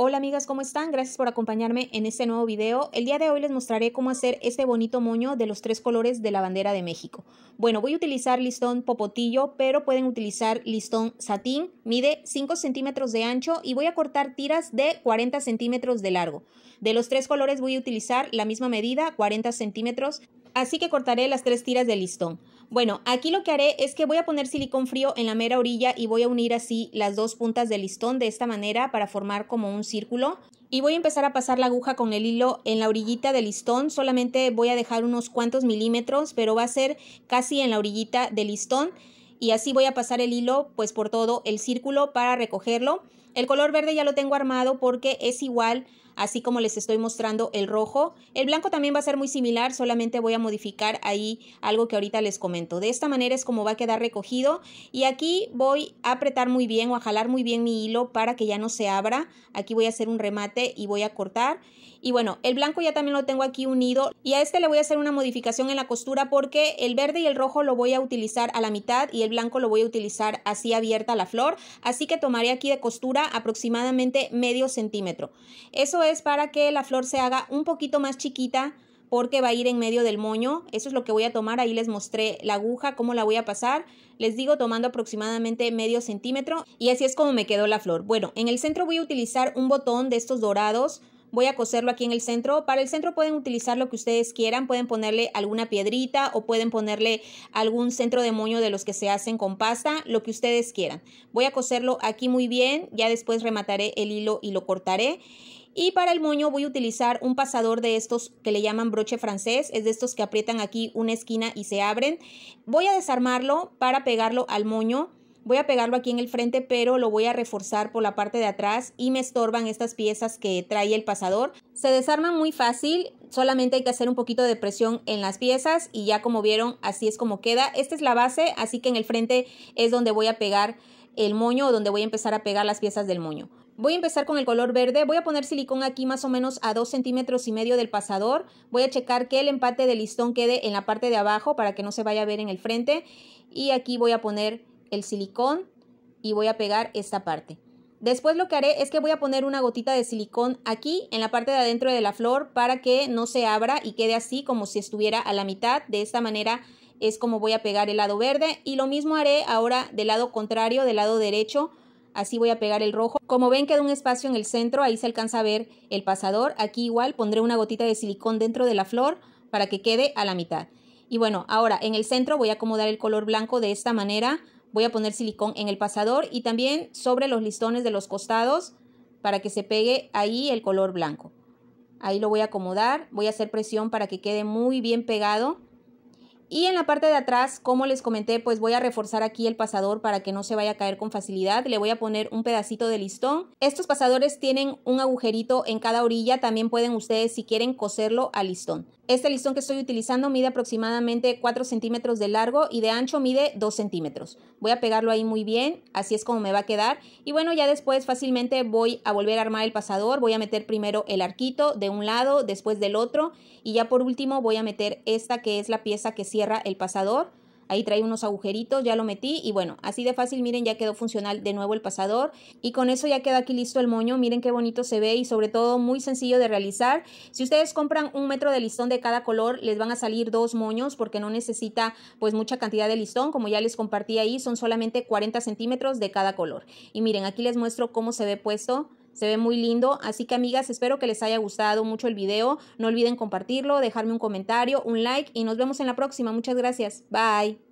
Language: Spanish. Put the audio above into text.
Hola amigas, ¿cómo están? Gracias por acompañarme en este nuevo video. El día de hoy les mostraré cómo hacer este bonito moño de los tres colores de la bandera de México. Bueno, voy a utilizar listón popotillo, pero pueden utilizar listón satín. Mide 5 centímetros de ancho y voy a cortar tiras de 40 centímetros de largo. De los tres colores voy a utilizar la misma medida, 40 centímetros, así que cortaré las tres tiras de listón. Bueno, aquí lo que haré es que voy a poner silicón frío en la mera orilla y voy a unir así las dos puntas del listón de esta manera para formar como un círculo. Y voy a empezar a pasar la aguja con el hilo en la orillita del listón, solamente voy a dejar unos cuantos milímetros, pero va a ser casi en la orillita del listón y así voy a pasar el hilo pues por todo el círculo para recogerlo. El color verde ya lo tengo armado porque es igual así como les estoy mostrando el rojo. El blanco también va a ser muy similar, solamente voy a modificar ahí algo que ahorita les comento. De esta manera es como va a quedar recogido y aquí voy a apretar muy bien o a jalar muy bien mi hilo para que ya no se abra. Aquí voy a hacer un remate y voy a cortar. Y bueno, el blanco ya también lo tengo aquí unido y a este le voy a hacer una modificación en la costura porque el verde y el rojo lo voy a utilizar a la mitad y el blanco lo voy a utilizar así abierta la flor. Así que tomaré aquí de costura aproximadamente medio centímetro. Eso es para que la flor se haga un poquito más chiquita porque va a ir en medio del moño. Eso es lo que voy a tomar. Ahí les mostré la aguja, cómo la voy a pasar. Les digo tomando aproximadamente medio centímetro y así es como me quedó la flor. Bueno, en el centro voy a utilizar un botón de estos dorados. Voy a coserlo aquí en el centro. Para el centro pueden utilizar lo que ustedes quieran. Pueden ponerle alguna piedrita o pueden ponerle algún centro de moño de los que se hacen con pasta, lo que ustedes quieran. Voy a coserlo aquí muy bien. Ya después remataré el hilo y lo cortaré. Y para el moño voy a utilizar un pasador de estos que le llaman broche francés, es de estos que aprietan aquí una esquina y se abren. Voy a desarmarlo para pegarlo al moño. Voy a pegarlo aquí en el frente, pero lo voy a reforzar por la parte de atrás y me estorban estas piezas que trae el pasador. Se desarman muy fácil, solamente hay que hacer un poquito de presión en las piezas y ya como vieron, así es como queda. Esta es la base, así que en el frente es donde voy a pegar el moño o donde voy a empezar a pegar las piezas del moño. Voy a empezar con el color verde. Voy a poner silicón aquí más o menos a 2 centímetros y medio del pasador. Voy a checar que el empate del listón quede en la parte de abajo para que no se vaya a ver en el frente. Y aquí voy a poner el silicón y voy a pegar esta parte. Después lo que haré es que voy a poner una gotita de silicón aquí en la parte de adentro de la flor para que no se abra y quede así como si estuviera a la mitad. De esta manera es como voy a pegar el lado verde y lo mismo haré ahora del lado contrario, del lado derecho así voy a pegar el rojo. Como ven queda un espacio en el centro, ahí se alcanza a ver el pasador. Aquí igual pondré una gotita de silicón dentro de la flor para que quede a la mitad. Y bueno, ahora en el centro voy a acomodar el color blanco de esta manera. Voy a poner silicón en el pasador y también sobre los listones de los costados para que se pegue ahí el color blanco. Ahí lo voy a acomodar, voy a hacer presión para que quede muy bien pegado. Y en la parte de atrás, como les comenté, pues voy a reforzar aquí el pasador para que no se vaya a caer con facilidad. Le voy a poner un pedacito de listón. Estos pasadores tienen un agujerito en cada orilla. También pueden ustedes, si quieren, coserlo al listón. Este listón que estoy utilizando mide aproximadamente 4 centímetros de largo y de ancho mide 2 centímetros. Voy a pegarlo ahí muy bien, así es como me va a quedar. Y bueno, ya después fácilmente voy a volver a armar el pasador. Voy a meter primero el arquito de un lado, después del otro. Y ya por último voy a meter esta que es la pieza que cierra el pasador. Ahí trae unos agujeritos, ya lo metí y bueno, así de fácil, miren, ya quedó funcional de nuevo el pasador y con eso ya queda aquí listo el moño, miren qué bonito se ve y sobre todo muy sencillo de realizar. Si ustedes compran un metro de listón de cada color, les van a salir dos moños porque no necesita pues mucha cantidad de listón, como ya les compartí ahí, son solamente 40 centímetros de cada color. Y miren, aquí les muestro cómo se ve puesto se ve muy lindo. Así que amigas, espero que les haya gustado mucho el video. No olviden compartirlo, dejarme un comentario, un like y nos vemos en la próxima. Muchas gracias. Bye.